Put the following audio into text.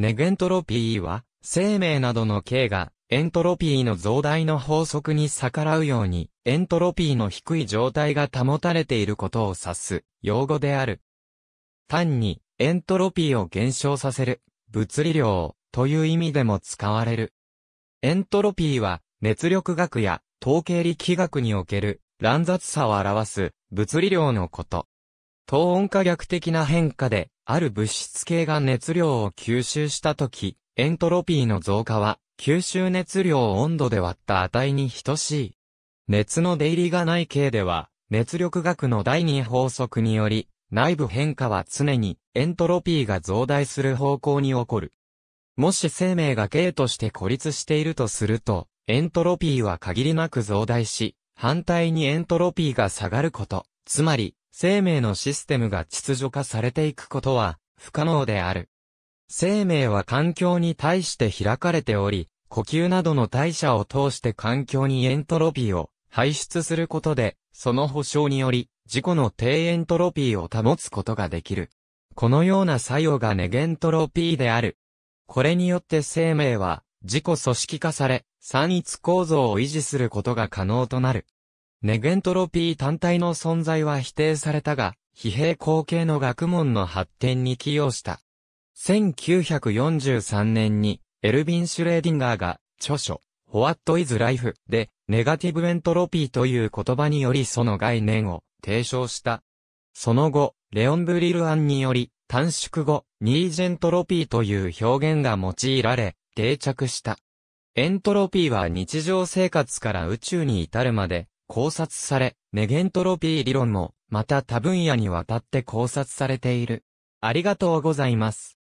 ネグエントロピーは、生命などの形が、エントロピーの増大の法則に逆らうように、エントロピーの低い状態が保たれていることを指す、用語である。単に、エントロピーを減少させる、物理量、という意味でも使われる。エントロピーは、熱力学や、統計力学における、乱雑さを表す、物理量のこと。等温化逆的な変化で、ある物質系が熱量を吸収したとき、エントロピーの増加は、吸収熱量を温度で割った値に等しい。熱の出入りがない系では、熱力学の第二法則により、内部変化は常にエントロピーが増大する方向に起こる。もし生命が系として孤立しているとすると、エントロピーは限りなく増大し、反対にエントロピーが下がること、つまり、生命のシステムが秩序化されていくことは不可能である。生命は環境に対して開かれており、呼吸などの代謝を通して環境にエントロピーを排出することで、その保証により、自己の低エントロピーを保つことができる。このような作用がネゲントロピーである。これによって生命は自己組織化され、三一構造を維持することが可能となる。ネグエントロピー単体の存在は否定されたが、非平行継の学問の発展に寄与した。1943年に、エルビン・シュレーディンガーが、著書、What is Life で、ネガティブエントロピーという言葉によりその概念を提唱した。その後、レオン・ブリルアンにより、短縮後、ニージェントロピーという表現が用いられ、定着した。エントロピーは日常生活から宇宙に至るまで、考察され、ネゲントロピー理論も、また他分野にわたって考察されている。ありがとうございます。